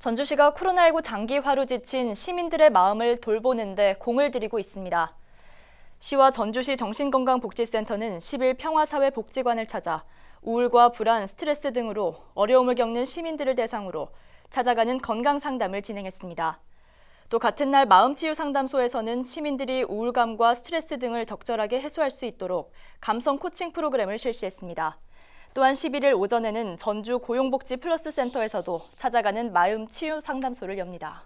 전주시가 코로나19 장기화로 지친 시민들의 마음을 돌보는데 공을 들이고 있습니다. 시와 전주시 정신건강복지센터는 10일 평화사회복지관을 찾아 우울과 불안, 스트레스 등으로 어려움을 겪는 시민들을 대상으로 찾아가는 건강 상담을 진행했습니다. 또 같은 날 마음치유 상담소에서는 시민들이 우울감과 스트레스 등을 적절하게 해소할 수 있도록 감성 코칭 프로그램을 실시했습니다. 또한 11일 오전에는 전주 고용복지 플러스 센터에서도 찾아가는 마음 치유 상담소를 엽니다.